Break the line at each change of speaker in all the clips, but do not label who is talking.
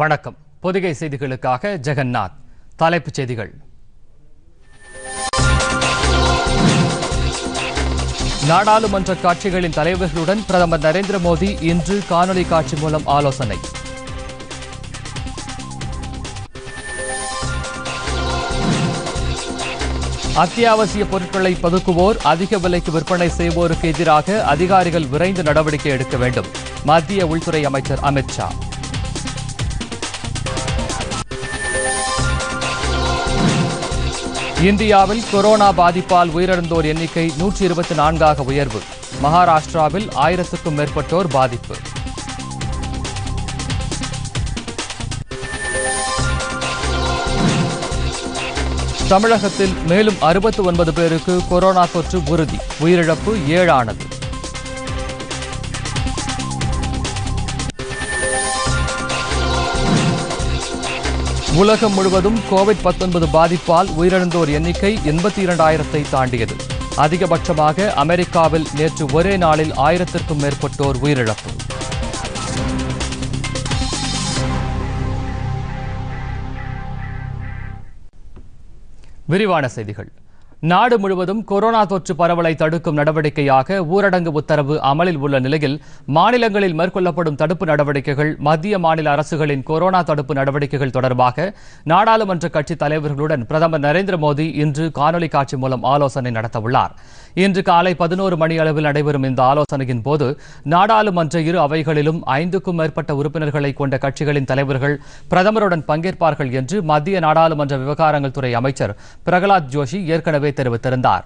வணக்கம் பொதிகை செய்திகளுக்காக ஜெகநாத் தலைப்புச் செய்திகள் நாடாளுமன்ற காட்சிகளின் தலைவர்களுடன் பிரதமர் நரேந்திர மோடி இன்று காணொலி காட்சி மூலம் ஆலோசனை அத்தியாவசிய பொருட்களை பதுக்குவோர் அதிக விலைக்கு விற்பனை செய்வோருக்கு எதிராக அதிகாரிகள் விரைந்து நடவடிக்கை எடுக்க வேண்டும் மத்திய உள்துறை அமைச்சர் அமித்ஷா இந்தியாவில் கொரோனா பாதிப்பால் உயிரிழந்தோர் எண்ணிக்கை நூற்றி இருபத்தி நான்காக உயர்வு மகாராஷ்டிராவில் ஆயிரத்துக்கும் மேற்பட்டோர் பாதிப்பு தமிழகத்தில் மேலும் அறுபத்தி ஒன்பது பேருக்கு கொரோனா தொற்று உறுதி உயிரிழப்பு ஏழானது உலகம் முழுவதும் கோவிட் பத்தொன்பது பாதிப்பால் உயிரிழந்தோர் எண்ணிக்கை எண்பத்தி இரண்டாயிரத்தை தாண்டியது அதிகபட்சமாக அமெரிக்காவில் நேற்று ஒரே நாளில் ஆயிரத்திற்கும் மேற்பட்டோர் உயிரிழப்பு விரிவான செய்திகள் நாடு முழுவதும் கொரோனா தொற்று பரவலை தடுக்கும் நடவடிக்கையாக ஊரடங்கு உத்தரவு அமலில் உள்ள நிலையில் மாநிலங்களில் மேற்கொள்ளப்படும் தடுப்பு நடவடிக்கைகள் மத்திய மாநில அரசுகளின் கொரோனா தடுப்பு நடவடிக்கைகள் தொடர்பாக நாடாளுமன்ற கட்சித் தலைவர்களுடன் பிரதமர் நரேந்திர மோடி இன்று காணொலி காட்சி மூலம் ஆலோசனை நடத்தவுள்ளார் இன்று காலை பதினோரு மணி அளவில் நடைபெறும் இந்த ஆலோசனையின் போது நாடாளுமன்ற இரு அவைகளிலும் ஐந்துக்கும் மேற்பட்ட உறுப்பினர்களை கொண்ட கட்சிகளின் தலைவர்கள் பிரதமருடன் பங்கேற்பார்கள் என்று மத்திய நாடாளுமன்ற விவகாரங்கள் துறை அமைச்சர் பிரகலாத் ஜோஷி ஏற்கனவே நம்பிக்கை தெரிவித்திருந்தார்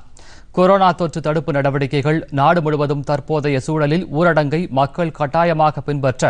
கொரோனா தொற்று தடுப்பு நடவடிக்கைகள் நாடு முழுவதும் தற்போதைய சூழலில் ஊரடங்கை மக்கள் கட்டாயமாக பின்பற்ற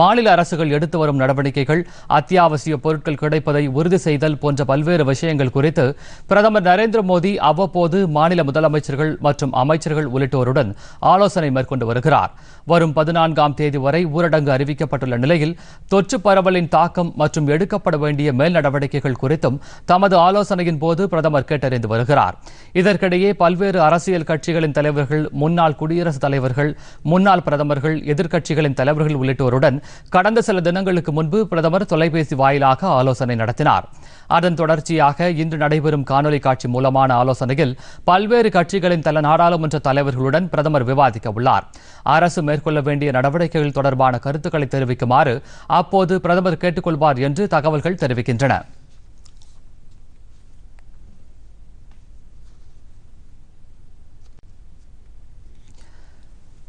மாநில அரசுகள் எடுத்து வரும் நடவடிக்கைகள் அத்தியாவசிய பொருட்கள் கிடைப்பதை உறுதி செய்தல் போன்ற பல்வேறு விஷயங்கள் குறித்து பிரதமர் நரேந்திர மோடி அவ்வப்போது மாநில முதலமைச்சர்கள் மற்றும் அமைச்சர்கள் உள்ளிட்டோருடன் ஆலோசனை மேற்கொண்டு வருகிறார் வரும் பதினான்காம் தேதி வரை ஊரடங்கு அறிவிக்கப்பட்டுள்ள நிலையில் தொற்று பரவலின் தாக்கம் மற்றும் எடுக்கப்பட வேண்டிய மேல் நடவடிக்கைகள் குறித்தும் தமது ஆலோசனையின் போது பிரதமர் கேட்டறிந்து வருகிறார் இதற்கிடையே பல்வேறு பல்வேறு அரசியல் கட்சிகளின் தலைவர்கள் முன்னாள் குடியரசுத் தலைவர்கள் முன்னாள் பிரதமர்கள் எதிர்க்கட்சிகளின் தலைவர்கள் உள்ளிட்டோருடன் கடந்த சில தினங்களுக்கு முன்பு பிரதமர் தொலைபேசி வாயிலாக ஆலோசனை நடத்தினார் அதன் தொடர்ச்சியாக இன்று நடைபெறும் காணொலி காட்சி மூலமான ஆலோசனையில் பல்வேறு கட்சிகளின் தல நாடாளுமன்ற தலைவர்களுடன் பிரதமர் விவாதிக்க உள்ளார் அரசு மேற்கொள்ள வேண்டிய நடவடிக்கைகள் தொடர்பான கருத்துக்களை தெரிவிக்குமாறு அப்போது பிரதமர் கேட்டுக்கொள்வார் என்று தகவல்கள் தெரிவிக்கின்றன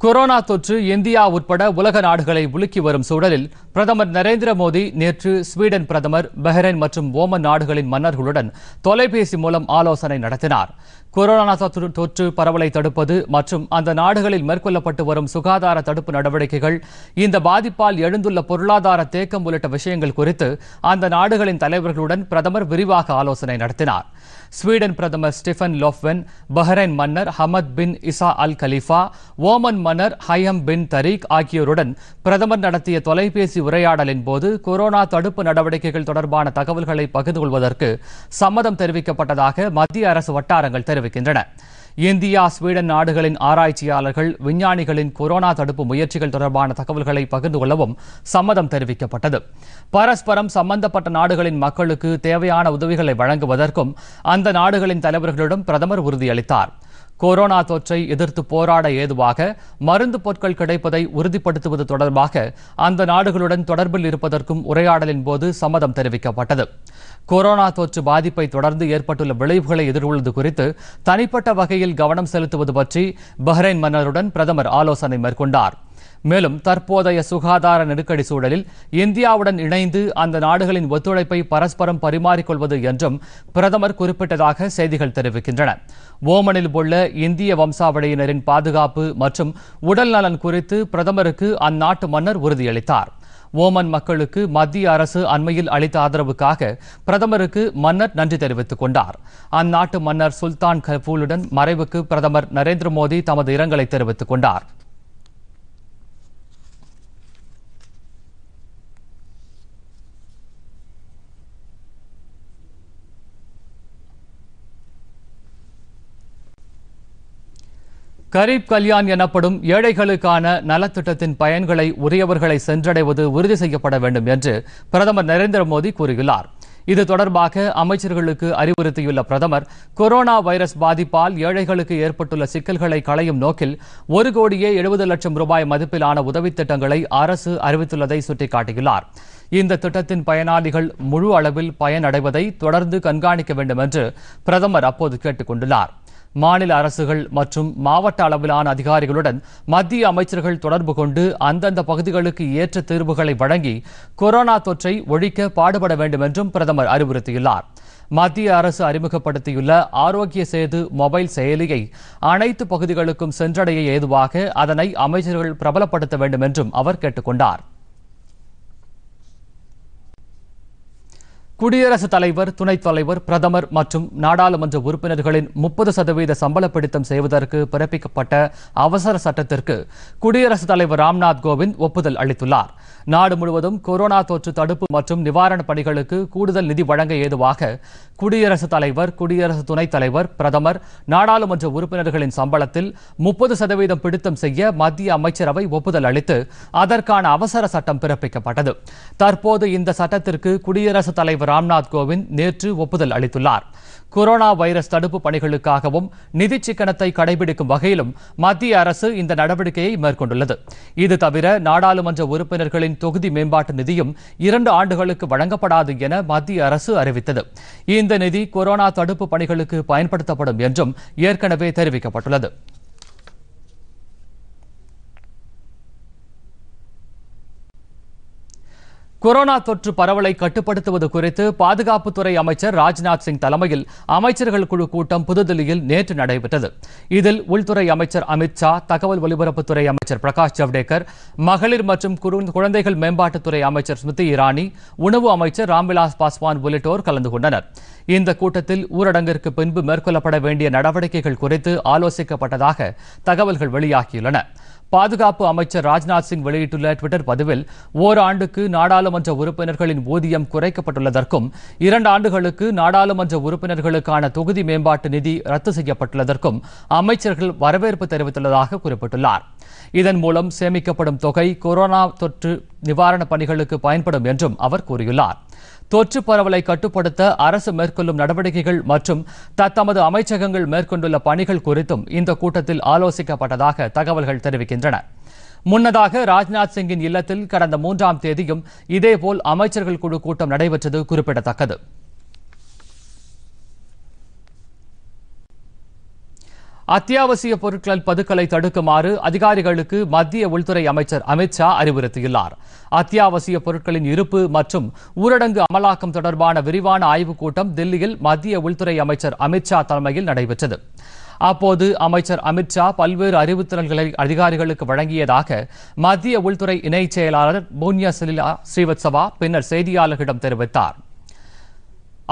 கொரோனா தொற்று இந்தியா உட்பட உலக நாடுகளை உலுக்கி வரும் சூழலில் பிரதமர் நரேந்திர மோடி நேற்று ஸ்வீடன் பிரதமர் பஹ்ரைன் மற்றும் ஓமன் நாடுகளின் மன்னர்களுடன் தொலைபேசி மூலம் ஆலோசனை நடத்தினார் கொரோனா தொற்று பரவலை தடுப்பது மற்றும் அந்த நாடுகளில் மேற்கொள்ளப்பட்டு வரும் சுகாதார தடுப்பு நடவடிக்கைகள் இந்த பாதிப்பால் எழுந்துள்ள பொருளாதார தேக்கம் உள்ளிட்ட விஷயங்கள் குறித்து அந்த நாடுகளின் தலைவர்களுடன் பிரதமர் விரிவாக ஆலோசனை நடத்தினார் ஸ்வீடன் பிரதமர் ஸ்டிஃபன் லோஃபென் பஹ்ரைன் மன்னர் Hamad bin Isa Al Khalifa Oman மன்னர் ஹயம் பின் தரீக் ஆகியோருடன் பிரதமர் நடத்திய தொலைபேசி உரையாடலின் போது கொரோனா தடுப்பு நடவடிக்கைகள் தொடர்பான தகவல்களை பகிர்ந்து கொள்வதற்கு சம்மதம் தெரிவிக்கப்பட்டதாக மத்திய அரசு வட்டாரங்கள் தெரிவிக்கின்றன இந்தியா ஸ்வீடன் நாடுகளின் ஆராய்ச்சியாளர்கள் விஞ்ஞானிகளின் கொரோனா தடுப்பு முயற்சிகள் தொடர்பான தகவல்களை பகிர்ந்து கொள்ளவும் சம்மதம் தெரிவிக்கப்பட்டது பரஸ்பரம் சம்பந்தப்பட்ட நாடுகளின் மக்களுக்கு தேவையான உதவிகளை வழங்குவதற்கும் அந்த நாடுகளின் தலைவர்களிடம் பிரதமர் உறுதியளித்தார் கொரோனா தொற்றை எதிர்த்து போராட ஏதுவாக மருந்து பொருட்கள் கிடைப்பதை உறுதிப்படுத்துவது தொடர்பாக அந்த நாடுகளுடன் தொடர்பில் இருப்பதற்கும் உரையாடலின் போது சம்மதம் தெரிவிக்கப்பட்டது கொரோனா தொற்று பாதிப்பை தொடர்ந்து ஏற்பட்டுள்ள விளைவுகளை எதிர்கொள்வது குறித்து தனிப்பட்ட வகையில் கவனம் செலுத்துவது பற்றி பஹ்ரைன் மன்னருடன் பிரதமர் ஆலோசனை மேற்கொண்டார் மேலும் தற்போதைய சுகாதார நெருக்கடி சூழலில் இந்தியாவுடன் இணைந்து அந்த நாடுகளின் ஒத்துழைப்பை பரஸ்பரம் பரிமாறிக்கொள்வது என்றும் பிரதமர் குறிப்பிட்டதாக செய்திகள் தெரிவிக்கின்றன ஓமனில் உள்ள இந்திய வம்சாவளியினரின் பாதுகாப்பு மற்றும் உடல் நலன் குறித்து பிரதமருக்கு அந்நாட்டு மன்னர் உறுதியளித்தார் ஓமன் மக்களுக்கு மத்திய அரசு அண்மையில் அளித்த ஆதரவுக்காக பிரதமருக்கு மன்னர் நன்றி தெரிவித்துக் கொண்டார் அந்நாட்டு மன்னர் சுல்தான் கபூலுடன் மறைவுக்கு பிரதமர் நரேந்திர மோடி தமது இரங்கலை தெரிவித்துக் கொண்டார் கரீப் கல்யாண் எனப்படும் ஏழைகளுக்கான நலத்திட்டத்தின் பயன்களை உரியவர்களை சென்றடைவது உறுதி செய்யப்பட வேண்டும் என்று பிரதமர் நரேந்திர மோடி கூறியுள்ளார் இது தொடர்பாக அமைச்சர்களுக்கு அறிவுறுத்தியுள்ள பிரதமர் கொரோனா வைரஸ் பாதிப்பால் ஏழைகளுக்கு ஏற்பட்டுள்ள சிக்கல்களை களையும் நோக்கில் ஒரு கோடியே எழுபது லட்சம் ரூபாய் மதிப்பிலான உதவித் திட்டங்களை அரசு அறிவித்துள்ளதை சுட்டிக்காட்டியுள்ளார் இந்த திட்டத்தின் பயனாளிகள் முழு அளவில் பயனடைவதை தொடர்ந்து கண்காணிக்க வேண்டும் என்று பிரதமர் அப்போது கேட்டுக் கொண்டுள்ளார் மாநில அரசுகள் மற்றும் மாவட்ட அளவிலான அதிகாரிகளுடன் மத்திய அமைச்சர்கள் தொடர்பு கொண்டு அந்தந்த பகுதிகளுக்கு ஏற்ற தீர்வுகளை வழங்கி கொரோனா தொற்றை ஒழிக்க பாடுபட வேண்டும் என்றும் பிரதமர் அறிவுறுத்தியுள்ளார் மத்திய அரசு அறிமுகப்படுத்தியுள்ள ஆரோக்கிய சேது மொபைல் செயலியை அனைத்து பகுதிகளுக்கும் சென்றடைய ஏதுவாக அதனை அமைச்சர்கள் பிரபலப்படுத்த வேண்டும் என்றும் அவர் கேட்டுக்கொண்டார் குடியரசுத் தலைவர் துணைத் தலைவர் பிரதமர் மற்றும் நாடாளுமன்ற உறுப்பினர்களின் முப்பது சதவீத சம்பள பிடித்தம் செய்வதற்கு பிறப்பிக்கப்பட்ட அவசர சட்டத்திற்கு குடியரசுத் தலைவர் ராம்நாத் கோவிந்த் ஒப்புதல் அளித்துள்ளார் நாடு முழுவதும் கொரோனா தொற்று தடுப்பு மற்றும் நிவாரணப் பணிகளுக்கு கூடுதல் நிதி வழங்க ஏதுவாக குடியரசுத் தலைவர் குடியரசு துணைத் தலைவர் பிரதமர் நாடாளுமன்ற உறுப்பினர்களின் சம்பளத்தில் முப்பது சதவீதம் பிடித்தம் செய்ய மத்திய அமைச்சரவை ஒப்புதல் அளித்து அதற்கான அவசர சட்டம் பிறப்பிக்கப்பட்டது தற்போது இந்த சட்டத்திற்கு குடியரசுத் தலைவர் ராம்நாத் கோவிந்த் நேற்று ஒப்புதல் அளித்துள்ளார் கொரோனா வைரஸ் தடுப்பு பணிகளுக்காகவும் நிதி சிக்கனத்தை கடைபிடிக்கும் வகையிலும் மத்திய அரசு இந்த நடவடிக்கையை மேற்கொண்டுள்ளது இது தவிர நாடாளுமன்ற உறுப்பினர்களின் பகுதிகளின் தொகுதி மேம்பாட்டு நிதியும் இரண்டு ஆண்டுகளுக்கு வழங்கப்படாது என மத்திய அரசு அறிவித்தது இந்த நிதி கொரோனா தடுப்பு பணிகளுக்கு பயன்படுத்தப்படும் என்றும் ஏற்கனவே தெரிவிக்கப்பட்டுள்ளது கொரோனா தொற்று பரவலை கட்டுப்படுத்துவது குறித்து பாதுகாப்புத்துறை அமைச்சர் ராஜ்நாத் சிங் தலைமையில் அமைச்சர்கள் குழு கூட்டம் புதுதில்லியில் நேற்று நடைபெற்றது இதில் உள்துறை அமைச்சர் அமித் ஷா தகவல் ஒலிபரப்புத்துறை அமைச்சர் பிரகாஷ் ஜவடேகர் மகளிர் மற்றும் குழந்தைகள் மேம்பாட்டுத்துறை அமைச்சர் ஸ்மிருதி இரானி உணவு அமைச்சர் ராம்விலாஸ் பாஸ்வான் உள்ளிட்டோர் கலந்து கொண்டனர் இந்த கூட்டத்தில் ஊரடங்கிற்கு பின்பு மேற்கொள்ளப்பட வேண்டிய நடவடிக்கைகள் குறித்து ஆலோசிக்கப்பட்டதாக தகவல்கள் வெளியாகியுள்ளன பாதுகாப்பு அமைச்சர் ராஜ்நாத் சிங் வெளியிட்டுள்ள டுவிட்டர் பதிவில் ஓராண்டுக்கு நாடாளுமன்ற உறுப்பினர்களின் ஊதியம் குறைக்கப்பட்டுள்ளதற்கும் இரண்டு ஆண்டுகளுக்கு நாடாளுமன்ற உறுப்பினர்களுக்கான தொகுதி மேம்பாட்டு நிதி ரத்து செய்யப்பட்டுள்ளதற்கும் அமைச்சர்கள் வரவேற்பு தெரிவித்துள்ளதாக குறிப்பிட்டுள்ளார் இதன் மூலம் சேமிக்கப்படும் தொகை கொரோனா தொற்று நிவாரண பணிகளுக்கு பயன்படும் என்றும் அவர் கூறியுள்ளார் தொற்று பரவலை கட்டுப்படுத்த அரசு மேற்கொள்ளும் நடவடிக்கைகள் மற்றும் தத்தமது அமைச்சகங்கள் மேற்கொண்டுள்ள பணிகள் குறித்தும் இந்த கூட்டத்தில் ஆலோசிக்கப்பட்டதாக தகவல்கள் தெரிவிக்கின்றன முன்னதாக ராஜ்நாத் சிங்கின் இல்லத்தில் கடந்த மூன்றாம் தேதியும் இதேபோல் அமைச்சர்கள் குழு கூட்டம் நடைபெற்றது குறிப்பிடத்தக்கது அத்தியாவசிய பொருட்கள் பதுக்கலை தடுக்குமாறு அதிகாரிகளுக்கு மத்திய உள்துறை அமைச்சர் அமித் ஷா அறிவுறுத்தியுள்ளார் அத்தியாவசிய பொருட்களின் இருப்பு மற்றும் ஊரடங்கு அமலாக்கம் தொடர்பான விரிவான ஆய்வுக் கூட்டம் தில்லியில் மத்திய உள்துறை அமைச்சர் அமித் ஷா தலைமையில் நடைபெற்றது அப்போது அமைச்சர் அமித் ஷா பல்வேறு அறிவுறுத்தல்களை அதிகாரிகளுக்கு வழங்கியதாக மத்திய உள்துறை இணைச் செயலாளர் பூன்யா சிலா ஸ்ரீவத்சவா பின்னர் செய்தியாளர்களிடம் தெரிவித்தார்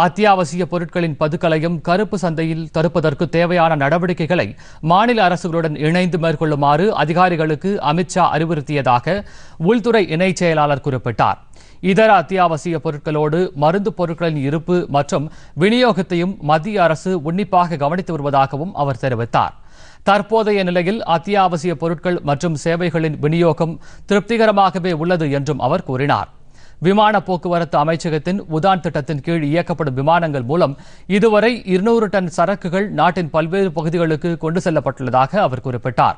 அத்தியாவசிய பொருட்களின் பதுக்கலையும் கருப்பு சந்தையில் தடுப்பதற்கு தேவையான நடவடிக்கைகளை மாநில அரசுகளுடன் இணைந்து மேற்கொள்ளுமாறு அதிகாரிகளுக்கு அமித்ஷா அறிவுறுத்தியதாக உள்துறை இணைச் செயலாளர் குறிப்பிட்டார் இதர அத்தியாவசிய பொருட்களோடு மருந்து பொருட்களின் இருப்பு மற்றும் விநியோகத்தையும் மத்திய அரசு உன்னிப்பாக கவனித்து வருவதாகவும் அவர் தெரிவித்தார் தற்போதைய நிலையில் அத்தியாவசிய பொருட்கள் மற்றும் சேவைகளின் விநியோகம் திருப்திகரமாகவே உள்ளது என்றும் அவர் கூறினார் விமான போக்குவரத்து அமைச்சகத்தின் உதான் திட்டத்தின் கீழ் இயக்கப்படும் விமானங்கள் மூலம் இதுவரை இருநூறு டன் சரக்குகள் நாட்டின் பல்வேறு பகுதிகளுக்கு கொண்டு செல்லப்பட்டுள்ளதாக அவர் குறிப்பிட்டார்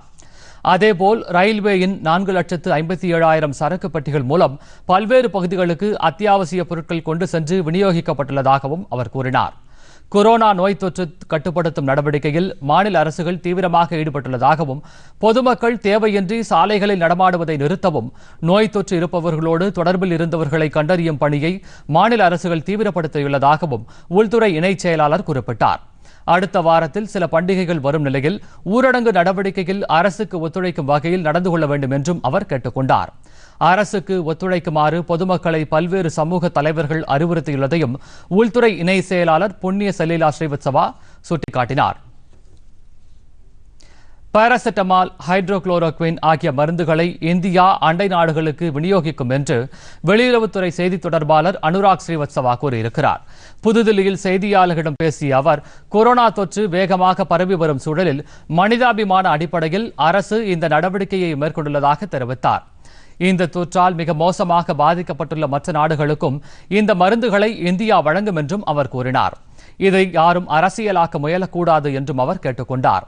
அதேபோல் ரயில்வேயின் நான்கு லட்சத்து ஐம்பத்தி ஏழாயிரம் சரக்கு பட்டிகள் மூலம் பல்வேறு பகுதிகளுக்கு அத்தியாவசிய பொருட்கள் கொண்டு சென்று விநியோகிக்கப்பட்டுள்ளதாகவும் அவர் கூறினார் கொரோனா நோய் தொற்று கட்டுப்படுத்தும் நடவடிக்கையில் மாநில அரசுகள் தீவிரமாக ஈடுபட்டுள்ளதாகவும் பொதுமக்கள் தேவையின்றி சாலைகளில் நடமாடுவதை நிறுத்தவும் நோய் தொற்று இருப்பவர்களோடு தொடர்பில் இருந்தவர்களை கண்டறியும் பணியை மாநில அரசுகள் தீவிரப்படுத்தியுள்ளதாகவும் உள்துறை இணைச் செயலாளர் குறிப்பிட்டார் அடுத்த வாரத்தில் சில பண்டிகைகள் வரும் நிலையில் ஊரடங்கு நடவடிக்கையில் அரசுக்கு ஒத்துழைக்கும் வகையில் நடந்து கொள்ள வேண்டும் என்றும் அவர் கேட்டுக் கொண்டாா் அரசுக்கு ஒத்துழைக்குமாறு பொதுமக்களை பல்வேறு சமூக தலைவர்கள் அறிவுறுத்தியுள்ளதையும் உள்துறை இணை செயலாளர் புண்ணிய சலீலா ஸ்ரீவத்சவா சுட்டிக்காட்டினார் பாராசெட்டமால் ஹைட்ரோகுளோரோக்வின் ஆகிய மருந்துகளை இந்தியா அண்டை நாடுகளுக்கு விநியோகிக்கும் என்று வெளியுறவுத்துறை செய்தி தொடர்பாளர் அனுராக் ஸ்ரீவத்சவா கூறியிருக்கிறார் புதுதில்லியில் செய்தியாளர்களிடம் பேசிய அவர் கொரோனா தொற்று வேகமாக பரவி வரும் சூழலில் மனிதாபிமான அடிப்படையில் அரசு இந்த நடவடிக்கையை மேற்கொண்டுள்ளதாக தெரிவித்தார் இந்த தொற்றால் மிக மோசமாக பாதிக்கப்பட்டுள்ள மற்ற நாடுகளுக்கும் இந்த மருந்துகளை இந்தியா வழங்கும் என்றும் அவர் கூறினார் இதை யாரும் அரசியலாக்க முயலக்கூடாது என்றும் அவர் கேட்டுக்கொண்டார்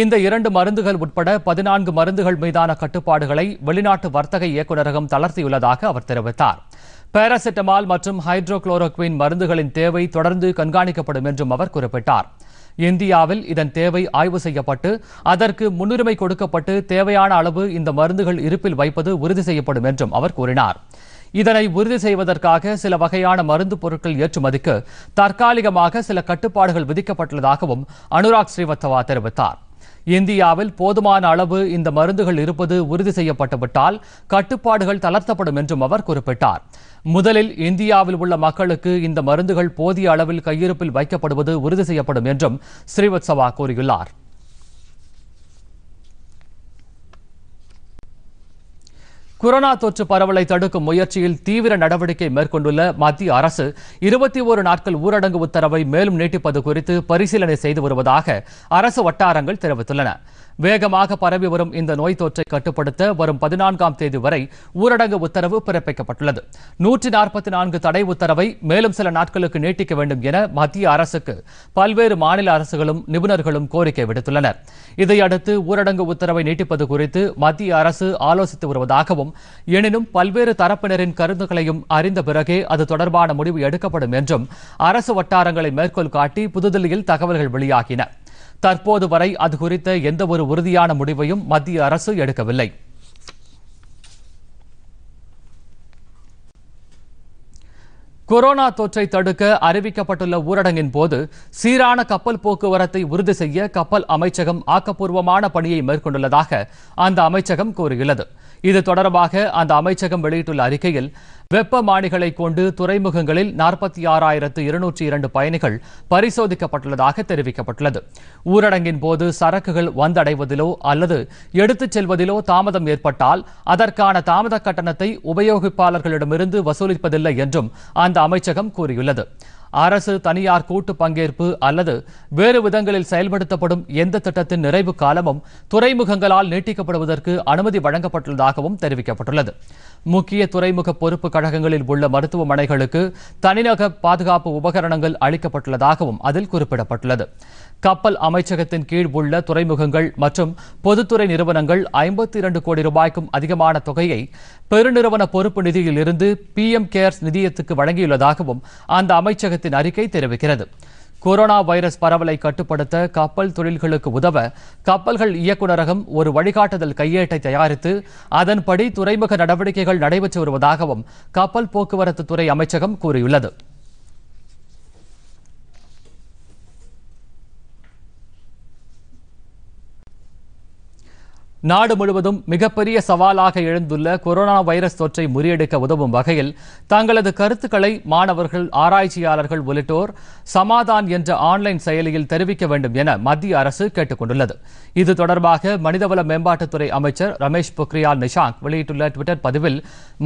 இந்த இரண்டு மருந்துகள் உட்பட பதினான்கு மருந்துகள் மீதான கட்டுப்பாடுகளை வெளிநாட்டு வர்த்தக இயக்குநரகம் தளர்த்தியுள்ளதாக அவர் தெரிவித்தார் பாராசிட்டமால் மற்றும் ஹைட்ரோகுளோரோக்வின் மருந்துகளின் தேவை தொடர்ந்து கண்காணிக்கப்படும் என்றும் அவர் குறிப்பிட்டார் இந்தியாவில் இதன் தேவை ஆய்வு செய்யப்பட்டு அதற்கு முன்னுரிமை கொடுக்கப்பட்டு தேவையான அளவு இந்த மருந்துகள் இருப்பில் வைப்பது உறுதி செய்யப்படும் என்றும் அவர் கூறினார் இதனை உறுதி செய்வதற்காக சில வகையான மருந்து பொருட்கள் ஏற்றுமதிக்கு தற்காலிகமாக சில கட்டுப்பாடுகள் விதிக்கப்பட்டுள்ளதாகவும் அனுராக் ஸ்ரீவத்சவா தெரிவித்தார் இந்தியாவில் போதுமான அளவு இந்த மருந்துகள் இருப்பது உறுதி செய்யப்பட்டுவிட்டால் கட்டுப்பாடுகள் தளர்த்தப்படும் என்றும் அவர் குறிப்பிட்டார் முதலில் இந்தியாவில் உள்ள மக்களுக்கு இந்த மருந்துகள் போதிய அளவில் கையிருப்பில் வைக்கப்படுவது உறுதி செய்யப்படும் என்றும் ஸ்ரீவத்சவா கூறியுள்ளார் கொரோனா தொற்று பரவலை தடுக்கும் முயற்சியில் தீவிர நடவடிக்கை மேற்கொண்டுள்ள மத்திய அரசு இருபத்தி ஒரு நாட்கள் ஊரடங்கு உத்தரவை மேலும் நீட்டிப்பது குறித்து பரிசீலனை செய்து வருவதாக அரசு வட்டாரங்கள் தெரிவித்துள்ளன வேகமாக பரவி வரும் இந்த நோய் தொற்றை கட்டுப்படுத்த வரும் பதினான்காம் தேதி வரை ஊரடங்கு உத்தரவு பிறப்பிக்கப்பட்டுள்ளது நூற்றி நாற்பத்தி நான்கு தடை உத்தரவை மேலும் சில நாட்களுக்கு நீட்டிக்க வேண்டும் என மத்திய அரசுக்கு பல்வேறு மாநில அரசுகளும் நிபுணர்களும் கோரிக்கை விடுத்துள்ளனர் இதையடுத்து ஊரடங்கு உத்தரவை நீட்டிப்பது குறித்து மத்திய அரசு ஆலோசித்து வருவதாகவும் எனினும் பல்வேறு தரப்பினரின் கருத்துக்களையும் அறிந்த பிறகே அது தொடர்பான முடிவு எடுக்கப்படும் என்றும் அரசு வட்டாரங்களை மேற்கோள் காட்டி புதுதில்லியில் தகவல்கள் வெளியாகின தற்போது வரை அது குறித்த எந்த ஒரு உறுதியான முடிவையும் மத்திய அரசு எடுக்கவில்லை கொரோனா தொற்றை தடுக்க அறிவிக்கப்பட்டுள்ள ஊரடங்கின் போது சீரான கப்பல் போக்குவரத்தை உறுதி செய்ய கப்பல் அமைச்சகம் ஆக்கப்பூர்வமான பணியை மேற்கொண்டுள்ளதாக அந்த அமைச்சகம் கூறியுள்ளது இது தொடர்பாக அந்த அமைச்சகம் வெளியிட்டுள்ள அறிக்கையில் மாணிகளை கொண்டு துறைமுகங்களில் நாற்பத்தி ஆறாயிரத்து இருநூற்றி இரண்டு பயணிகள் பரிசோதிக்கப்பட்டுள்ளதாக தெரிவிக்கப்பட்டுள்ளது ஊரடங்கின் போது சரக்குகள் வந்தடைவதிலோ அல்லது எடுத்துச் செல்வதிலோ தாமதம் ஏற்பட்டால் அதற்கான தாமத கட்டணத்தை உபயோகிப்பாளர்களிடமிருந்து வசூலிப்பதில்லை என்றும் அந்த அமைச்சகம் கூறியுள்ளது அரசு தனியார் கூட்டு பங்கேற்பு அல்லது வேறு விதங்களில் செயல்படுத்தப்படும் எந்த திட்டத்தின் நிறைவு காலமும் துறைமுகங்களால் நீட்டிக்கப்படுவதற்கு அனுமதி வழங்கப்பட்டுள்ளதாகவும் தெரிவிக்கப்பட்டுள்ளது முக்கிய துறைமுக பொறுப்பு கழகங்களில் உள்ள மருத்துவமனைகளுக்கு தனிநக பாதுகாப்பு உபகரணங்கள் அளிக்கப்பட்டுள்ளதாகவும் அதில் குறிப்பிடப்பட்டுள்ளது கப்பல் அமைச்சகத்தின் கீழ் உள்ள துறைமுகங்கள் மற்றும் பொதுத்துறை நிறுவனங்கள் ஐம்பத்தி இரண்டு கோடி ரூபாய்க்கும் அதிகமான தொகையை பெருநிறுவன பொறுப்பு நிதியிலிருந்து பிஎம் கேர்ஸ் நிதியத்துக்கு வழங்கியுள்ளதாகவும் அந்த அமைச்சகத்தின் அறிக்கை தெரிவிக்கிறது கொரோனா வைரஸ் பரவலை கட்டுப்படுத்த கப்பல் தொழில்களுக்கு உதவ கப்பல்கள் இயக்குநரகம் ஒரு வழிகாட்டுதல் கையேட்டை தயாரித்து அதன்படி துறைமுக நடவடிக்கைகள் நடைபெற்று வருவதாகவும் கப்பல் போக்குவரத்து துறை அமைச்சகம் கூறியுள்ளது நாடு முழுவதும் மிகப்பெரிய சவாலாக எழுந்துள்ள கொரோனா வைரஸ் தொற்றை முறியடிக்க உதவும் வகையில் தங்களது கருத்துக்களை மாணவர்கள் ஆராய்ச்சியாளர்கள் உள்ளிட்டோர் சமாதான் என்ற ஆன்லைன் செயலியில் தெரிவிக்க வேண்டும் என மத்திய அரசு கேட்டுக் கொண்டுள்ளது இது தொடர்பாக மனிதவள மேம்பாட்டுத்துறை அமைச்சர் ரமேஷ் பொக்ரியால் நிஷாங்க் வெளியிட்டுள்ள டுவிட்டர் பதிவில்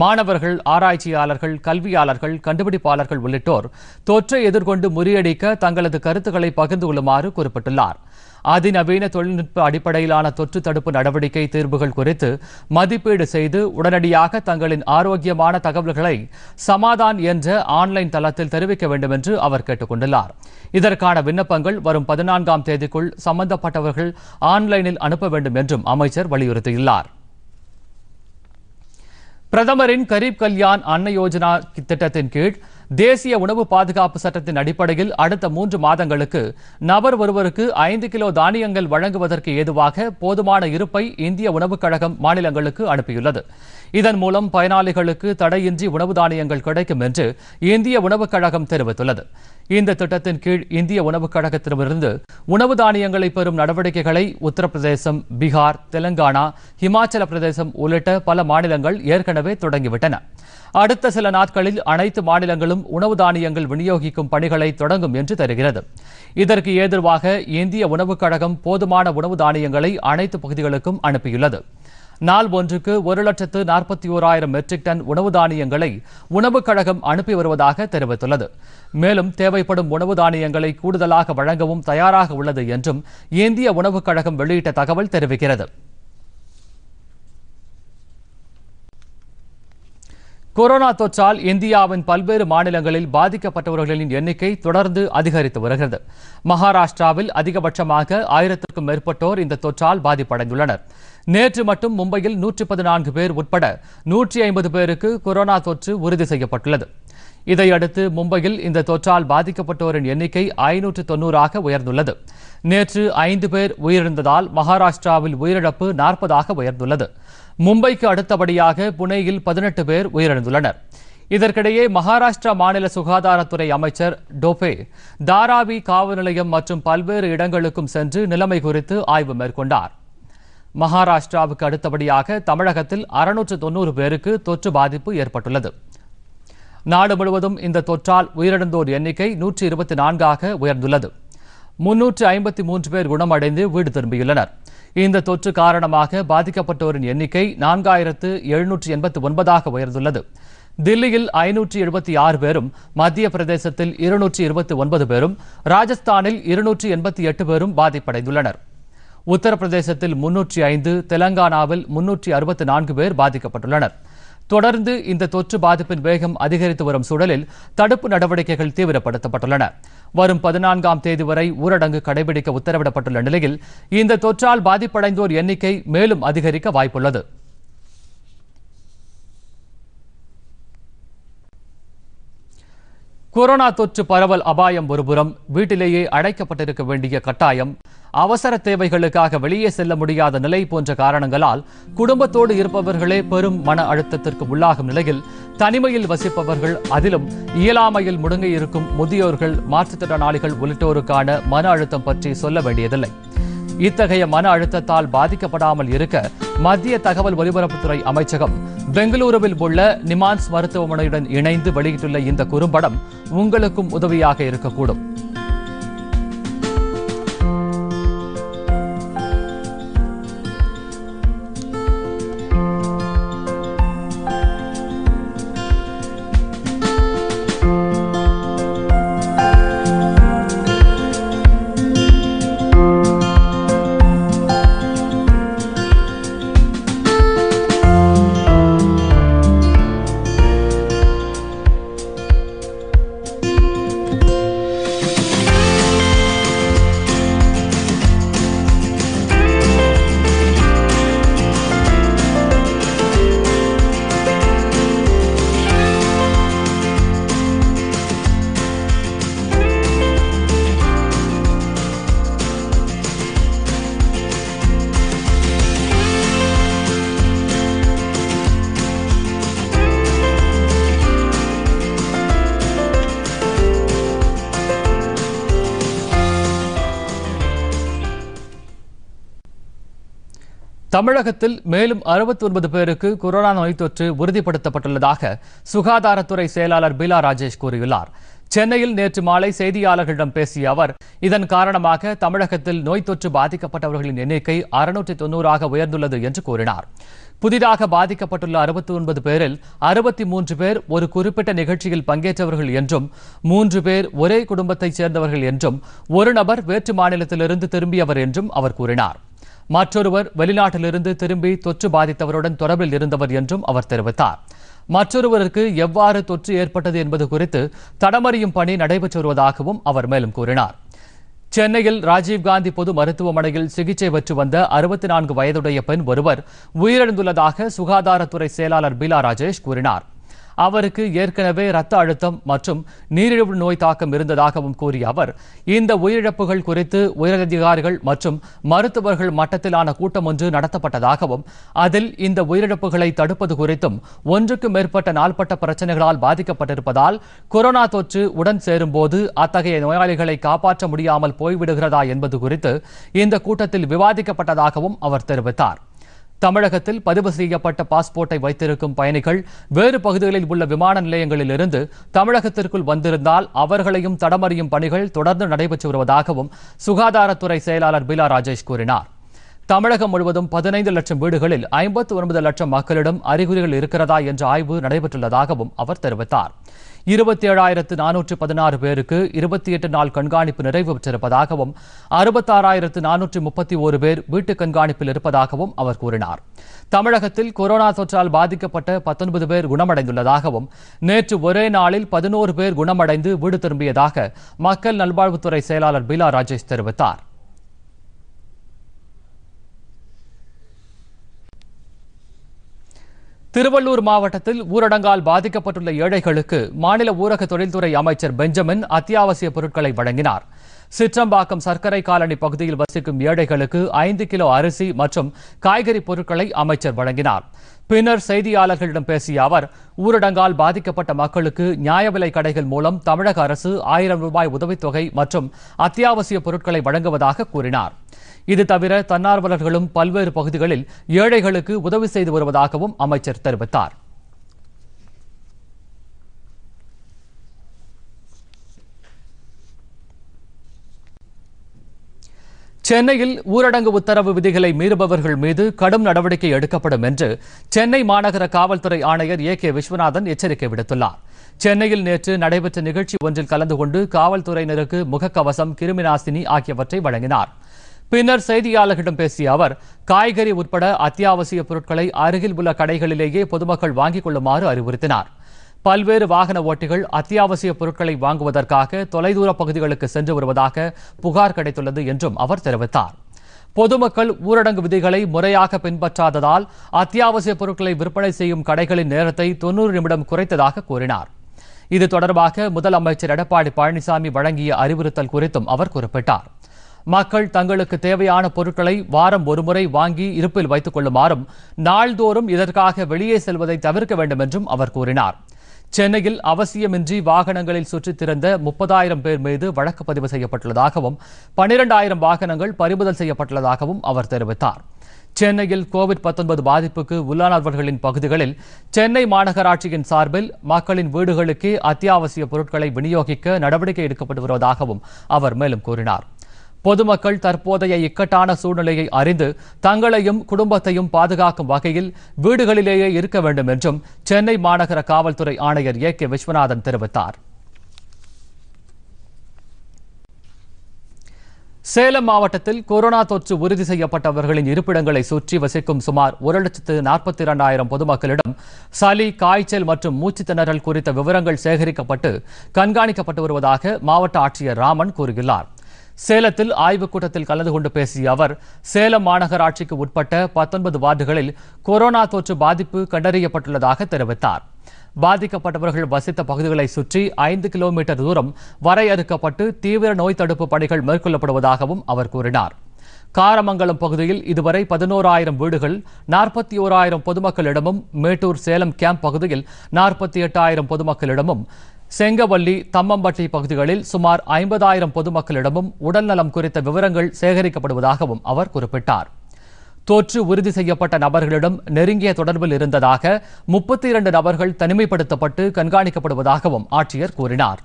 மாணவர்கள் ஆராய்ச்சியாளர்கள் கல்வியாளர்கள் கண்டுபிடிப்பாளர்கள் உள்ளிட்டோர் தொற்றை எதிர்கொண்டு முறியடிக்க தங்களது கருத்துக்களை பகிர்ந்து கொள்ளுமாறு குறிப்பிட்டுள்ளாா் அதிநவீன தொழில்நுட்ப அடிப்படையிலான தொற்று தடுப்பு நடவடிக்கை தீர்வுகள் குறித்து மதிப்பீடு செய்து உடனடியாக தங்களின் ஆரோக்கியமான தகவல்களை சமாதான் என்ற ஆன்லைன் தளத்தில் தெரிவிக்க வேண்டும் என்று அவர் கேட்டுக் கொண்டுள்ளார் இதற்கான விண்ணப்பங்கள் வரும் பதினான்காம் தேதிக்குள் சம்பந்தப்பட்டவர்கள் ஆன்லைனில் அனுப்ப வேண்டும் என்றும் அமைச்சர் வலியுறுத்தியுள்ளார் பிரதமரின் கரீப் கல்யாண் அன்ன யோஜனா திட்டத்தின் கீழ் தேசிய உணவு பாதுகாப்பு சட்டத்தின் அடிப்படையில் அடுத்த மூன்று மாதங்களுக்கு நபர் ஒருவருக்கு ஐந்து கிலோ தானியங்கள் வழங்குவதற்கு ஏதுவாக போதுமான இருப்பை இந்திய உணவுக் கழகம் மாநிலங்களுக்கு அனுப்பியுள்ளது இதன் மூலம் பயனாளிகளுக்கு தடையின்றி உணவு தானியங்கள் கிடைக்கும் என்று இந்திய உணவுக் கழகம் தெரிவித்துள்ளது இந்த திட்டத்தின் கீழ் இந்திய உணவுக் கழகத்திடமிருந்து உணவு தானியங்களை பெறும் நடவடிக்கைகளை உத்தரப்பிரதேசம் பீகார் தெலங்கானா ஹிமாச்சல பிரதேசம் உள்ளிட்ட பல மாநிலங்கள் ஏற்கனவே தொடங்கிவிட்டன அடுத்த சில நாட்களில் அனைத்து மாநிலங்களும் உணவு தானியங்கள் விநியோகிக்கும் பணிகளை தொடங்கும் என்று தெரிகிறது இதற்கு ஏதுவாக இந்திய உணவுக் கழகம் போதுமான உணவு தானியங்களை அனைத்து பகுதிகளுக்கும் அனுப்பியுள்ளது நாள் ஒன்றுக்கு ஒரு லட்சத்து நாற்பத்தி ஓராயிரம் மெட்ரிக் டன் உணவு தானியங்களை உணவுக் கழகம் அனுப்பி வருவதாக தெரிவித்துள்ளது மேலும் தேவைப்படும் உணவு தானியங்களை கூடுதலாக வழங்கவும் தயாராக உள்ளது என்றும் இந்திய உணவுக் கழகம் வெளியிட்ட தகவல் தெரிவிக்கிறது கொரோனா தொற்றால் இந்தியாவின் பல்வேறு மாநிலங்களில் பாதிக்கப்பட்டவர்களின் எண்ணிக்கை தொடர்ந்து அதிகரித்து வருகிறது மகாராஷ்டிராவில் அதிகபட்சமாக ஆயிரத்திற்கும் மேற்பட்டோர் இந்த தொற்றால் பாதிப்படைந்துள்ளனர் நேற்று மட்டும் மும்பையில் நூற்றி பதினான்கு பேர் உட்பட நூற்றி ஐம்பது பேருக்கு கொரோனா தொற்று உறுதி செய்யப்பட்டுள்ளது இதையடுத்து மும்பையில் இந்த தொற்றால் பாதிக்கப்பட்டோரின் எண்ணிக்கை ஐநூற்று தொன்னூறாக உயர்ந்துள்ளது நேற்று ஐந்து பேர் உயிரிழந்ததால் மகாராஷ்டிராவில் உயிரிழப்பு நாற்பதாக உயர்ந்துள்ளது மும்பைக்கு அடுத்தபடியாக புனேயில் பதினெட்டு பேர் உயிரிழந்துள்ளனர் இதற்கிடையே மகாராஷ்டிரா மாநில சுகாதாரத்துறை அமைச்சர் டோபே தாராவி காவல் நிலையம் மற்றும் பல்வேறு இடங்களுக்கும் சென்று நிலைமை குறித்து ஆய்வு மேற்கொண்டார் மகாராஷ்டிராவுக்கு அடுத்தபடியாக தமிழகத்தில் அறுநூற்று தொன்னூறு பேருக்கு தொற்று பாதிப்பு ஏற்பட்டுள்ளது நாடு முழுவதும் இந்த தொற்றால் உயிரிழந்தோர் எண்ணிக்கை நூற்றி இருபத்தி நான்காக உயர்ந்துள்ளது முன்னூற்று ஐம்பத்தி மூன்று பேர் குணமடைந்து வீடு திரும்பியுள்ளனர் இந்த தொற்று காரணமாக பாதிக்கப்பட்டோரின் எண்ணிக்கை நான்காயிரத்து எழுநூற்று எண்பத்தி ஒன்பதாக உயர்ந்துள்ளது தில்லியில் ஐநூற்றி எழுபத்தி ஆறு பேரும் மத்திய பிரதேசத்தில் இருநூற்றி இருபத்தி ஒன்பது பேரும் ராஜஸ்தானில் இருநூற்றி எண்பத்தி எட்டு பேரும் பாதிப்படைந்துள்ளனர் உத்தரப்பிரதேசத்தில் முன்னூற்றி ஐந்து தெலங்கானாவில் முன்னூற்றி அறுபத்தி நான்கு பேர் பாதிக்கப்பட்டுள்ளனர் தொடர்ந்து இந்த தொற்று பாதிப்பின் வேகம் அதிகரித்து வரும் சூழலில் தடுப்பு நடவடிக்கைகள் தீவிரப்படுத்தப்பட்டுள்ளன வரும் பதினான்காம் தேதி வரை ஊரடங்கு கடைபிடிக்க உத்தரவிடப்பட்டுள்ள நிலையில் இந்த தொற்றால் பாதிப்படைந்தோர் எண்ணிக்கை மேலும் அதிகரிக்க வாய்ப்புள்ளது கொரோனா தொற்று பரவல் அபாயம் ஒருபுறம் வீட்டிலேயே அடைக்கப்பட்டிருக்க வேண்டிய கட்டாயம் அவசர தேவைகளுக்காக வெளியே செல்ல முடியாத நிலை போன்ற காரணங்களால் குடும்பத்தோடு இருப்பவர்களே பெரும் மன அழுத்தத்திற்கு உள்ளாகும் நிலையில் தனிமையில் வசிப்பவர்கள் அதிலும் இயலாமையில் முடங்கி இருக்கும் முதியோர்கள் மாற்றுத்திறனாளிகள் உள்ளிட்டோருக்கான மன அழுத்தம் பற்றி சொல்ல வேண்டியதில்லை இத்தகைய மன அழுத்தத்தால் பாதிக்கப்படாமல் இருக்க மத்திய தகவல் ஒலிபரப்புத்துறை அமைச்சகம் பெங்களூருவில் உள்ள நிமான்ஸ் மருத்துவமனையுடன் இணைந்து வெளியிட்டுள்ள இந்த குறும்படம் உங்களுக்கும் உதவியாக இருக்கக்கூடும் தமிழகத்தில் மேலும் அறுபத்தி ஒன்பது பேருக்கு கொரோனா நோய் தொற்று உறுதிப்படுத்தப்பட்டுள்ளதாக சுகாதாரத்துறை செயலாளர் பிலா ராஜேஷ் கூறியுள்ளார் சென்னையில் நேற்று மாலை செய்தியாளர்களிடம் பேசிய அவர் இதன் காரணமாக தமிழகத்தில் நோய் தொற்று பாதிக்கப்பட்டவர்களின் எண்ணிக்கை அறுநூற்றி தொன்னூறாக உயர்ந்துள்ளது என்று கூறினார் புதிதாக பாதிக்கப்பட்டுள்ள அறுபத்தி ஒன்பது பேரில் அறுபத்தி மூன்று பேர் ஒரு குறிப்பிட்ட நிகழ்ச்சியில் பங்கேற்றவர்கள் என்றும் மூன்று பேர் ஒரே குடும்பத்தைச் சேர்ந்தவர்கள் என்றும் ஒரு நபர் வேற்று மாநிலத்திலிருந்து திரும்பியவர் என்றும் அவர் கூறினார் மற்றொருவர் வெளிநாட்டிலிருந்து திரும்பி தொற்று பாதித்தவருடன் தொடர்பில் இருந்தவர் என்றும் அவர் தெரிவித்தார் மற்றொருவருக்கு எவ்வாறு தொற்று ஏற்பட்டது என்பது குறித்து தடமறியும் பணி நடைபெற்று வருவதாகவும் அவர் மேலும் கூறினார் சென்னையில் ராஜீவ்காந்தி பொது மருத்துவமனையில் சிகிச்சை பெற்று வந்த அறுபத்தி நான்கு வயதுடைய பெண் ஒருவர் உயிரிழந்துள்ளதாக சுகாதாரத்துறை செயலாளர் பீலா ராஜேஷ் கூறினார் அவருக்கு ஏற்கனவே இரத்த அழுத்தம் மற்றும் நீரிழிவு நோய் தாக்கம் இருந்ததாகவும் கூறிய அவர் இந்த உயிரிழப்புகள் குறித்து உயரதிகாரிகள் மற்றும் மருத்துவர்கள் மட்டத்திலான கூட்டம் ஒன்று நடத்தப்பட்டதாகவும் அதில் இந்த உயிரிழப்புகளை தடுப்பது குறித்தும் ஒன்றுக்கும் மேற்பட்ட நாள்பட்ட பிரச்சனைகளால் பாதிக்கப்பட்டிருப்பதால் கொரோனா தொற்று உடன் சேரும்போது அத்தகைய நோயாளிகளை காப்பாற்ற முடியாமல் போய்விடுகிறதா என்பது குறித்து இந்த கூட்டத்தில் விவாதிக்கப்பட்டதாகவும் அவர் தெரிவித்தார் தமிழகத்தில் பதிவு செய்யப்பட்ட பாஸ்போர்ட்டை வைத்திருக்கும் பயணிகள் வேறு பகுதிகளில் உள்ள விமான நிலையங்களில் இருந்து தமிழகத்திற்குள் வந்திருந்தால் அவர்களையும் தடமறியும் பணிகள் தொடர்ந்து நடைபெற்று வருவதாகவும் சுகாதாரத்துறை செயலாளர் பீலா ராஜேஷ் கூறினார் தமிழகம் முழுவதும் பதினைந்து லட்சம் வீடுகளில் ஐம்பத்தி ஒன்பது லட்சம் மக்களிடம் அறிகுறிகள் இருக்கிறதா என்ற ஆய்வு நடைபெற்றுள்ளதாகவும் அவர் தெரிவித்தார் இருபத்தி ஏழாயிரத்து நானூற்று பதினாறு பேருக்கு இருபத்தி எட்டு நாள் கண்காணிப்பு நிறைவு பெற்றிருப்பதாகவும் அறுபத்தாறாயிரத்து நானூற்று முப்பத்தி ஒரு பேர் வீட்டு கண்காணிப்பில் இருப்பதாகவும் அவர் கூறினார் தமிழகத்தில் கொரோனா தொற்றால் பாதிக்கப்பட்ட பத்தொன்பது பேர் குணமடைந்துள்ளதாகவும் நேற்று ஒரே நாளில் பதினோரு பேர் குணமடைந்து வீடு திரும்பியதாக மக்கள் நல்வாழ்வுத்துறை செயலாளர் பீலா ராஜேஷ் தெரிவித்தார் திருவள்ளூர் மாவட்டத்தில் ஊரடங்கால் பாதிக்கப்பட்டுள்ள ஏழைகளுக்கு மாநில ஊரக தொழில்துறை அமைச்சர் பெஞ்சமின் அத்தியாவசிய பொருட்களை வழங்கினார் சிற்றம்பாக்கம் சர்க்கரை காலனி பகுதியில் வசிக்கும் ஏழைகளுக்கு ஐந்து கிலோ அரிசி மற்றும் காய்கறி பொருட்களை அமைச்சர் வழங்கினார் பின்னர் செய்தியாளர்களிடம் பேசிய அவர் ஊரடங்கால் பாதிக்கப்பட்ட மக்களுக்கு நியாய விலை கடைகள் மூலம் தமிழக அரசு ஆயிரம் ரூபாய் உதவித்தொகை மற்றும் அத்தியாவசிய பொருட்களை வழங்குவதாக கூறினார் இது தவிர தன்னார்வலர்களும் பல்வேறு பகுதிகளில் ஏழைகளுக்கு உதவி செய்து வருவதாகவும் அமைச்சர் தெரிவித்தார் சென்னையில் ஊரடங்கு உத்தரவு விதிகளை மீறுபவர்கள் மீது கடும் நடவடிக்கை எடுக்கப்படும் என்று சென்னை மாநகர காவல்துறை ஆணையர் ஏ கே விஸ்வநாதன் எச்சரிக்கை விடுத்துள்ளார் சென்னையில் நேற்று நடைபெற்ற நிகழ்ச்சி ஒன்றில் கலந்து கொண்டு காவல்துறையினருக்கு முகக்கவசம் கிருமிநாசினி ஆகியவற்றை வழங்கினார் பின்னர் செய்தியாளர்களிடம் பேசிய அவர் காய்கறி உட்பட அத்தியாவசிய பொருட்களை அருகில் உள்ள கடைகளிலேயே பொதுமக்கள் வாங்கிக் கொள்ளுமாறு அறிவுறுத்தினார் பல்வேறு வாகன ஓட்டிகள் அத்தியாவசிய பொருட்களை வாங்குவதற்காக தொலைதூர பகுதிகளுக்கு சென்று வருவதாக புகார் கிடைத்துள்ளது என்றும் அவர் தெரிவித்தார் பொதுமக்கள் ஊரடங்கு விதிகளை முறையாக பின்பற்றாததால் அத்தியாவசிய பொருட்களை விற்பனை செய்யும் கடைகளின் நேரத்தை தொன்னூறு நிமிடம் குறைத்ததாக கூறினார் இது தொடர்பாக முதலமைச்சர் எடப்பாடி பழனிசாமி வழங்கிய அறிவுறுத்தல் குறித்தும் அவர் குறிப்பிட்டார் மக்கள் தங்களுக்கு தேவையான பொருட்களை வாரம் ஒருமுறை வாங்கி இருப்பில் வைத்துக் கொள்ளுமாறும் நாள்தோறும் இதற்காக வெளியே செல்வதை தவிர்க்க வேண்டும் என்றும் அவர் கூறினார் சென்னையில் அவசியமின்றி வாகனங்களில் சுற்றித் திறந்த முப்பதாயிரம் பேர் மீது வழக்கு பதிவு செய்யப்பட்டுள்ளதாகவும் பனிரெண்டாயிரம் வாகனங்கள் பறிமுதல் செய்யப்பட்டுள்ளதாகவும் அவர் தெரிவித்தார் சென்னையில் கோவிட் பத்தொன்பது பாதிப்புக்கு உள்ளானவர்களின் பகுதிகளில் சென்னை மாநகராட்சியின் சார்பில் மக்களின் வீடுகளுக்கு அத்தியாவசிய பொருட்களை விநியோகிக்க நடவடிக்கை எடுக்கப்பட்டு வருவதாகவும் அவர் மேலும் கூறினார் பொதுமக்கள் தற்போதைய இக்கட்டான சூழ்நிலையை அறிந்து தங்களையும் குடும்பத்தையும் பாதுகாக்கும் வகையில் வீடுகளிலேயே இருக்க வேண்டும் என்றும் சென்னை மாநகர காவல்துறை ஆணையர் ஏ கே விஸ்வநாதன் தெரிவித்தார் சேலம் மாவட்டத்தில் கொரோனா தொற்று உறுதி செய்யப்பட்டவர்களின் இருப்பிடங்களை சுற்றி வசிக்கும் சுமார் ஒரு லட்சத்து நாற்பத்தி இரண்டாயிரம் பொதுமக்களிடம் சளி காய்ச்சல் மற்றும் மூச்சு திணறல் குறித்த விவரங்கள் சேகரிக்கப்பட்டு கண்காணிக்கப்பட்டு வருவதாக மாவட்ட ஆட்சியர் ராமன் கூறியுள்ளார் சேலத்தில் ஆய்வுக் கூட்டத்தில் கலந்து கொண்டு பேசிய அவர் சேலம் மாநகராட்சிக்கு உட்பட்ட பத்தொன்பது வார்டுகளில் கொரோனா தொற்று பாதிப்பு கண்டறியப்பட்டுள்ளதாக தெரிவித்தார் பாதிக்கப்பட்டவர்கள் வசித்த பகுதிகளை சுற்றி ஐந்து கிலோமீட்டர் தூரம் வரையறுக்கப்பட்டு தீவிர நோய் தடுப்பு பணிகள் மேற்கொள்ளப்படுவதாகவும் அவர் கூறினார் காரமங்கலம் பகுதியில் இதுவரை பதினோராயிரம் வீடுகள் நாற்பத்தி ஓராயிரம் பொதுமக்களிடமும் மேட்டூர் சேலம் கேம்ப் பகுதியில் நாற்பத்தி எட்டாயிரம் பொதுமக்களிடமும் செங்கவல்லி தம்மம்பட்டி பகுதிகளில் சுமார் ஐம்பதாயிரம் பொதுமக்களிடமும் உடல்நலம் குறித்த விவரங்கள் சேகரிக்கப்படுவதாகவும் அவர் குறிப்பிட்டார் தொற்று உறுதி செய்யப்பட்ட நபர்களிடம் நெருங்கிய தொடர்பில் இருந்ததாக முப்பத்தி இரண்டு நபர்கள் தனிமைப்படுத்தப்பட்டு கண்காணிக்கப்படுவதாகவும் ஆட்சியர் கூறினார்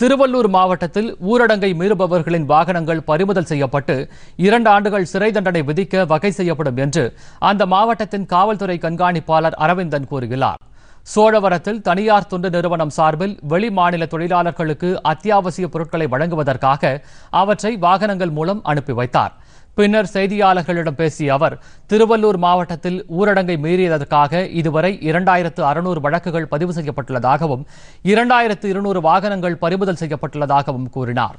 திருவள்ளூர் மாவட்டத்தில் ஊரடங்கை மீறுபவர்களின் வாகனங்கள் பறிமுதல் செய்யப்பட்டு இரண்டு ஆண்டுகள் சிறை தண்டனை விதிக்க வகை செய்யப்படும் என்று அந்த மாவட்டத்தின் காவல்துறை கண்காணிப்பாளர் அரவிந்தன் கூறுகிறார் சோழவரத்தில் தனியார் தொண்டு நிறுவனம் சார்பில் வெளிமாநில தொழிலாளர்களுக்கு அத்தியாவசிய பொருட்களை வழங்குவதற்காக அவற்றை வாகனங்கள் மூலம் அனுப்பி வைத்தார் பின்னர் செய்தியாளர்களிடம் பேசிய அவர் திருவள்ளூர் மாவட்டத்தில் ஊரடங்கை மீறியதற்காக இதுவரை இரண்டாயிரத்து அறுநூறு வழக்குகள் பதிவு செய்யப்பட்டுள்ளதாகவும் இரண்டாயிரத்து இருநூறு வாகனங்கள் பறிமுதல் செய்யப்பட்டுள்ளதாகவும் கூறினார்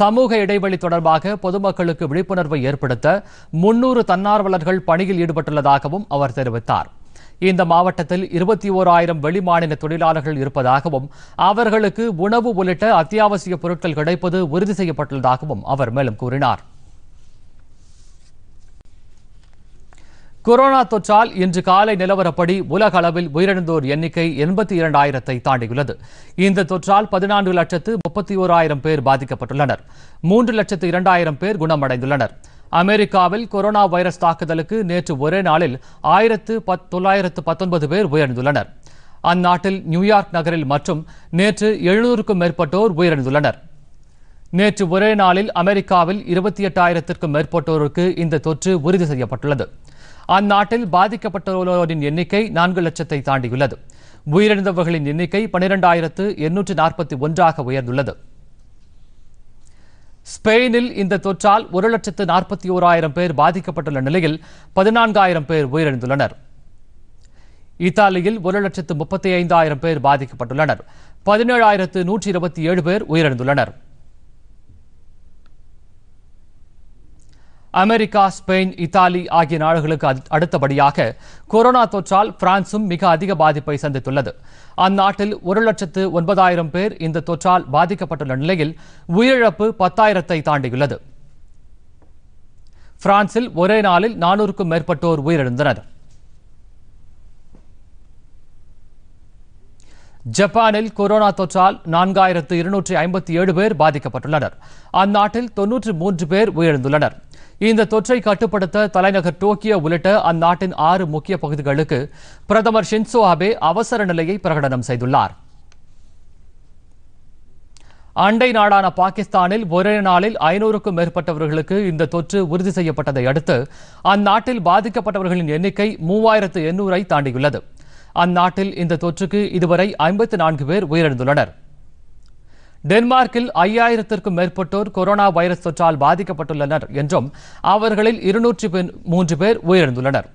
சமூக இடைவெளி தொடர்பாக பொதுமக்களுக்கு விழிப்புணர்வை ஏற்படுத்த முன்னூறு தன்னார்வலர்கள் பணியில் ஈடுபட்டுள்ளதாகவும் அவர் தெரிவித்தார் இந்த மாவட்டத்தில் இருபத்தி ஓராயிரம் வெளிமாநில தொழிலாளர்கள் இருப்பதாகவும் அவர்களுக்கு உணவு உள்ளிட்ட அத்தியாவசிய பொருட்கள் கிடைப்பது உறுதி செய்யப்பட்டுள்ளதாகவும் அவர் மேலும் கூறினார் கொரோனா தொற்றால் இன்று காலை நிலவரப்படி உலக அளவில் உயிரிழந்தோர் எண்ணிக்கை எண்பத்தி இரண்டாயிரத்தை தாண்டியுள்ளது இந்த தொற்றால் பதினான்கு லட்சத்து முப்பத்தி ஓராயிரம் பேர் பாதிக்கப்பட்டுள்ளனர் மூன்று லட்சத்து இரண்டாயிரம் பேர் குணமடைந்துள்ளனர் அமெரிக்காவில் கொரோனா வைரஸ் தாக்குதலுக்கு நேற்று ஒரே நாளில் ஆயிரத்து தொள்ளாயிரத்து பத்தொன்பது பேர் உயிரிழந்துள்ளனர் அந்நாட்டில் நியூயார்க் நகரில் மற்றும் நேற்று எழுநூறுக்கும் மேற்பட்டோர் உயிரிழந்துள்ளனர் நேற்று ஒரே நாளில் அமெரிக்காவில் இருபத்தி எட்டாயிரத்திற்கும் மேற்பட்டோருக்கு இந்த தொற்று உறுதி செய்யப்பட்டுள்ளது அந்நாட்டில் பாதிக்கப்பட்டுள்ளோரின் எண்ணிக்கை நான்கு லட்சத்தை தாண்டியுள்ளது உயிரிழந்தவர்களின் எண்ணிக்கை பனிரெண்டாயிரத்து எண்ணூற்று நாற்பத்தி ஒன்றாக உயர்ந்துள்ளது ஸ்பெயினில் இந்த தொற்றால் ஒரு லட்சத்து நாற்பத்தி ஓராயிரம் பேர் பாதிக்கப்பட்டுள்ள நிலையில் பதினான்காயிரம் பேர் உயிரிழந்துள்ளனர் இத்தாலியில் ஒரு லட்சத்து முப்பத்தி ஐந்தாயிரம் பேர் பாதிக்கப்பட்டுள்ளனர் பதினேழாயிரத்து நூற்றி இருபத்தி ஏழு பேர் உயிரிழந்துள்ளனர் அமெரிக்கா ஸ்பெயின் இத்தாலி ஆகிய நாடுகளுக்கு அடுத்தபடியாக கொரோனா தொற்றால் பிரான்சும் மிக அதிக பாதிப்பை சந்தித்துள்ளது அந்நாட்டில் ஒரு லட்சத்து ஒன்பதாயிரம் பேர் இந்த தொற்றால் பாதிக்கப்பட்டுள்ள நிலையில் உயிரிழப்பு பத்தாயிரத்தை தாண்டியுள்ளது பிரான்சில் ஒரே நாளில் நானூறுக்கும் மேற்பட்டோர் உயிரிழந்தனர் ஜப்பானில் கொரோனா தொற்றால் நான்காயிரத்து இருநூற்றி ஐம்பத்தி ஏழு பேர் பாதிக்கப்பட்டுள்ளனர் அந்நாட்டில் தொன்னூற்று மூன்று பேர் உயிரிழந்துள்ளனர் இந்த தொற்றை கட்டுப்படுத்த தலைநகர் டோக்கியோ உள்ளிட்ட அந்நாட்டின் ஆறு முக்கிய பகுதிகளுக்கு பிரதமர் ஷின்சோ அபே அவசர நிலையை பிரகடனம் செய்துள்ளார் அண்டை நாடான பாகிஸ்தானில் ஒரே நாளில் ஐநூறுக்கும் மேற்பட்டவர்களுக்கு இந்த தொற்று உறுதி செய்யப்பட்டதை அடுத்து அந்நாட்டில் பாதிக்கப்பட்டவர்களின் எண்ணிக்கை மூவாயிரத்து எண்ணூரை தாண்டியுள்ளது அந்நாட்டில் இந்த தொற்றுக்கு இதுவரை ஐம்பத்து நான்கு பேர் உயிரிழந்துள்ளனர் டென்மார்க்கில் ஐயாயிரத்திற்கும் மேற்பட்டோர் கொரோனா வைரஸ் தொற்றால் பாதிக்கப்பட்டுள்ளனர் என்றும் அவர்களில் இருநூற்றி மூன்று பேர் உயிரிழந்துள்ளனர்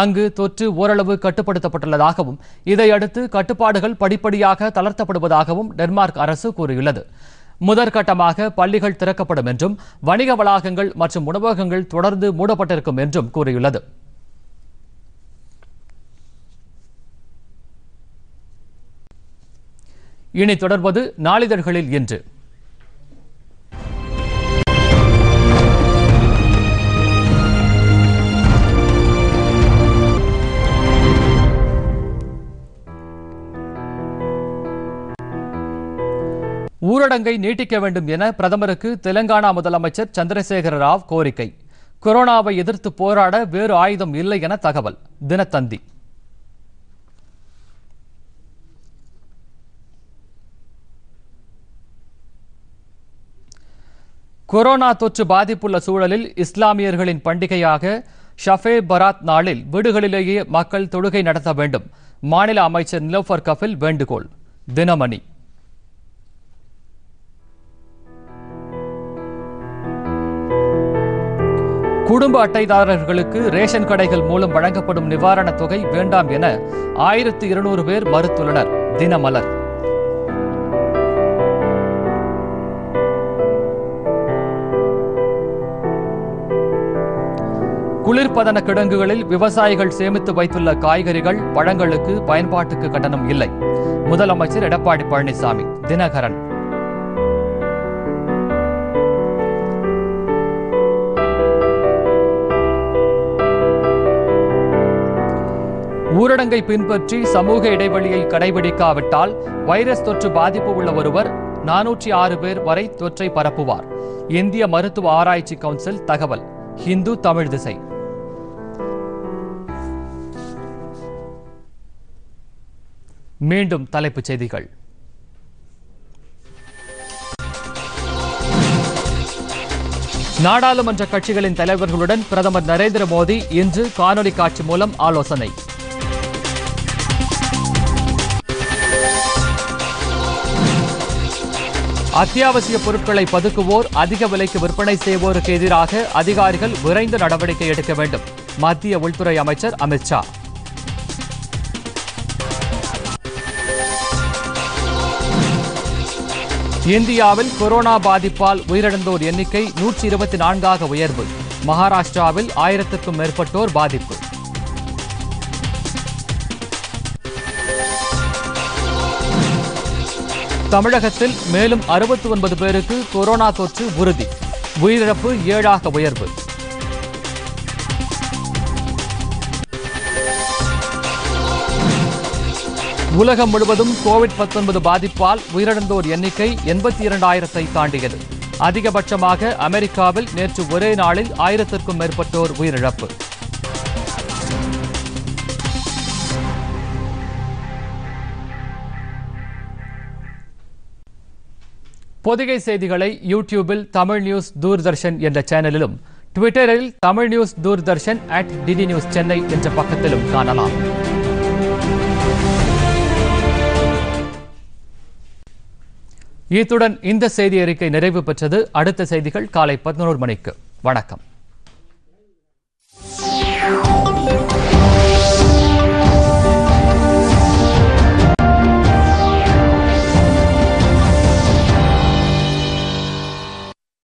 அங்கு தொற்று ஓரளவு கட்டுப்படுத்தப்பட்டுள்ளதாகவும் இதையடுத்து கட்டுப்பாடுகள் படிப்படியாக தளர்த்தப்படுவதாகவும் டென்மார்க் அரசு கூறியுள்ளது முதற்கட்டமாக பள்ளிகள் திறக்கப்படும் என்றும் வணிக வளாகங்கள் மற்றும் உணவகங்கள் தொடர்ந்து மூடப்பட்டிருக்கும் என்றும் கூறியுள்ளது இனி தொடர்வது நாளிதழ்களில் இன்று ஊரடங்கை நீட்டிக்க வேண்டும் என பிரதமருக்கு தெலங்கானா முதலமைச்சர் சந்திரசேகர ராவ் கோரிக்கை கொரோனாவை எதிர்த்து போராட வேறு ஆயுதம் இல்லை என தகவல் தினத்தந்தி கொரோனா தொற்று பாதிப்புள்ள சூழலில் இஸ்லாமியர்களின் பண்டிகையாக ஷஃபே பராத் நாளில் வீடுகளிலேயே மக்கள் தொழுகை நடத்த வேண்டும் மாநில அமைச்சர் நிலோஃபர் கஃபில் வேண்டுகோள் தினமணி குடும்ப அட்டைதாரர்களுக்கு ரேஷன் கடைகள் மூலம் வழங்கப்படும் நிவாரணத் தொகை வேண்டாம் என ஆயிரத்து இருநூறு பேர் மறுத்துள்ளனர் தினமலர் குளிர்பதன கிடங்குகளில் விவசாயிகள் சேமித்து வைத்துள்ள காய்கறிகள் பழங்களுக்கு பயன்பாட்டுக்கு கட்டணம் இல்லை முதலமைச்சர் எடப்பாடி பழனிசாமி தினகரன் ஊரடங்கை பின்பற்றி சமூக இடைவெளியை கடைபிடிக்காவிட்டால் வைரஸ் தொற்று பாதிப்பு உள்ள ஒருவர் நானூற்றி ஆறு பேர் வரை தொற்றை பரப்புவார் இந்திய மருத்துவ ஆராய்ச்சி கவுன்சில் தகவல் ஹிந்து தமிழ் திசை மீண்டும் தலைப்புச் செய்திகள் நாடாளுமன்ற கட்சிகளின் தலைவர்களுடன் பிரதமர் நரேந்திர மோடி இன்று காணொலி காட்சி மூலம் ஆலோசனை அத்தியாவசிய பொருட்களை பதுக்குவோர் அதிக விலைக்கு விற்பனை செய்வோருக்கு எதிராக அதிகாரிகள் விரைந்து நடவடிக்கை எடுக்க வேண்டும் மத்திய உள்துறை அமைச்சர் அமித்ஷா இந்தியாவில் கொரோனா பாதிப்பால் உயிரிழந்தோர் எண்ணிக்கை நூற்றி இருபத்தி நான்காக உயர்வு மகாராஷ்டிராவில் ஆயிரத்துக்கும் மேற்பட்டோர் பாதிப்பு தமிழகத்தில் மேலும் அறுபத்தி ஒன்பது பேருக்கு கொரோனா தொற்று உறுதி உயிரிழப்பு ஏழாக உயர்வு உலகம் முழுவதும் கோவிட் பத்தொன்பது பாதிப்பால் உயிரிழந்தோர் எண்ணிக்கை எண்பத்தி இரண்டாயிரத்தை தாண்டியது அதிகபட்சமாக அமெரிக்காவில் நேற்று ஒரே நாளில் ஆயிரத்திற்கும் மேற்பட்டோர் உயிரிழப்பு பொதிகை செய்திகளை யூடியூபில் தமிழ் நியூஸ் தூர்தர்ஷன் என்ற சேனலிலும் ட்விட்டரில் Tamil news Doordarshan at DD news Chennai என்ற பக்கத்திலும் காணலாம் இத்துடன் இந்த செய்தி அறிக்கை நிறைவு பெற்றது அடுத்த செய்திகள் காலை பதினோரு மணிக்கு வணக்கம்